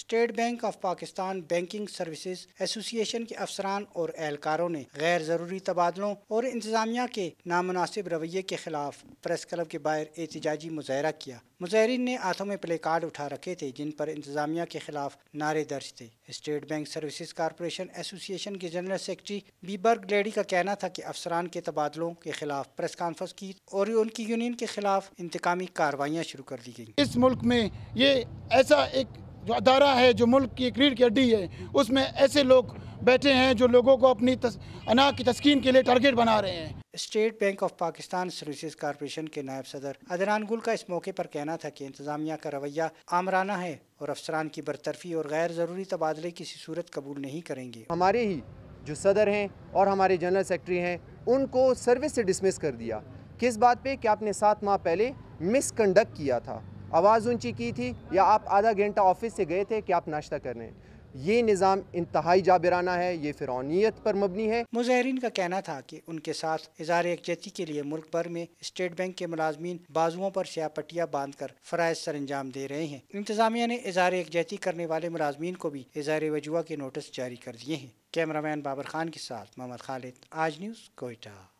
state bank of Pakistan banking services association के अफसरान और एहलकारों ने गैर ज़रूरी तबादलों और इंतजामिया के नामनासिब रवैये के खिलाफ प्रेस क्लब के बाहर एहतजाजी मुजाहरा किया मुजाहरीन ने हाथों में प्ले कार्ड उठा रखे थे जिन पर इंतजामिया के खिलाफ नारे दर्ज थे state bank services corporation association के जनरल सेक्रेटरी बीबर्ग लेडी का कहना था कि अफसरान के तबादलों के खिलाफ प्रेस कॉन्फ्रेंस की और उनकी यूनियन के खिलाफ इंतकामी कार्रवाइयाँ शुरू कर दी गई इस मुल्क में ये ऐसा एक जो अदारा है जो मुल्क की रीढ़ की अड्डी है उसमें ऐसे लोग बैठे हैं जो लोगों को अपनी तस, अनाज की तस्किन के लिए टारगेट बना रहे हैं state bank of Pakistan services corporation के नायब सदर अदनान गुल का इस मौके पर कहना था कि इंतजामिया का रवैया आमराना है और अफसरान की बरतरफी और गैर ज़रूरी तबादले किसी सूरत कबूल नहीं करेंगे हमारे ही जो सदर हैं और हमारे जनरल सेक्रेटरी हैं उनको सर्विस से डिसमिस कर दिया किस बात पे कि आपने सात माह पहले मिसकंडक्ट किया था आवाज़ ऊंची की थी या आप आधा घंटा ऑफिस से गए थे कि आप नाश्ता कर रहे हैं ये निज़ाम इंतहाई जाबराना है ये फिरौनीत पर मबनी है मुजाहरीन का कहना था कि उनके साथ इजहार यकजहती के लिए मुल्क भर में स्टेट बैंक के मुलाजमी बाजुओं पर स्या पट्टियाँ बांध कर फ़राज सर अंजाम दे रहे हैं इंतजामिया ने इजहार यकजहती करने वाले मुलाजमीन को भी इजहार वजुआ के नोटिस जारी कर दिए हैं कैमरा मैन बाबर खान के साथ मोहम्मद खालिद आज न्यूज़ कोयटा